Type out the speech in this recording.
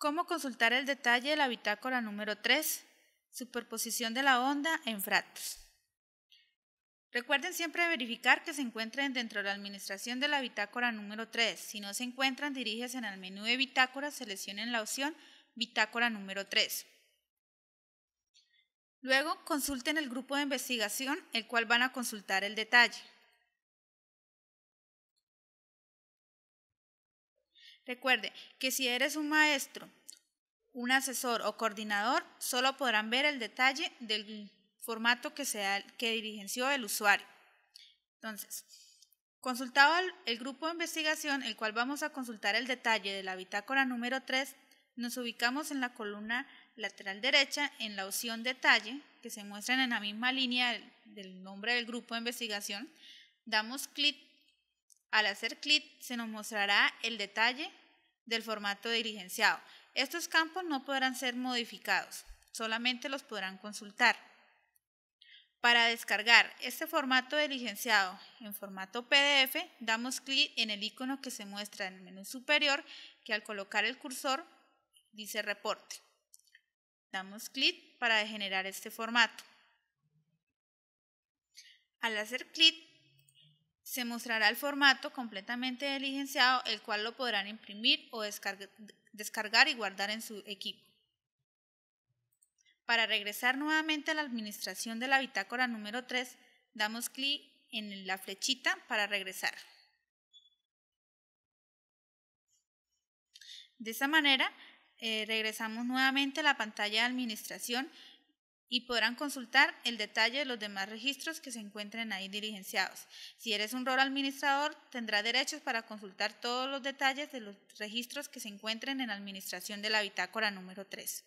¿Cómo consultar el detalle de la bitácora número 3? Superposición de la onda en fratos. Recuerden siempre verificar que se encuentren dentro de la administración de la bitácora número 3. Si no se encuentran, diríjense al menú de bitácora, seleccionen la opción bitácora número 3. Luego, consulten el grupo de investigación, el cual van a consultar el detalle. Recuerde que si eres un maestro, un asesor o coordinador, solo podrán ver el detalle del formato que, sea, que dirigenció el usuario. Entonces, consultado el, grupo de investigación, el cual vamos a consultar el detalle de la bitácora número 3, nos ubicamos en la columna lateral derecha en la opción detalle, que se muestran en la misma línea del, del nombre del grupo de investigación. Damos clic al hacer clic se nos mostrará el detalle del formato dirigenciado. Estos campos no podrán ser modificados, solamente los podrán consultar. Para descargar este formato diligenciado en formato PDF, damos clic en el icono que se muestra en el menú superior, que al colocar el cursor dice reporte. Damos clic para generar este formato. Al hacer clic se mostrará el formato completamente diligenciado, el cual lo podrán imprimir o descargar, y guardar en su equipo. Para regresar nuevamente a la administración de la bitácora número 3, damos clic en la flechita para regresar. De esta manera, eh, regresamos nuevamente a la pantalla de administración y podrán consultar el detalle de los demás registros que se encuentren ahí diligenciados. Si eres un rol administrador, tendrá derechos para consultar todos los detalles de los registros que se encuentren en la administración de la bitácora número 3.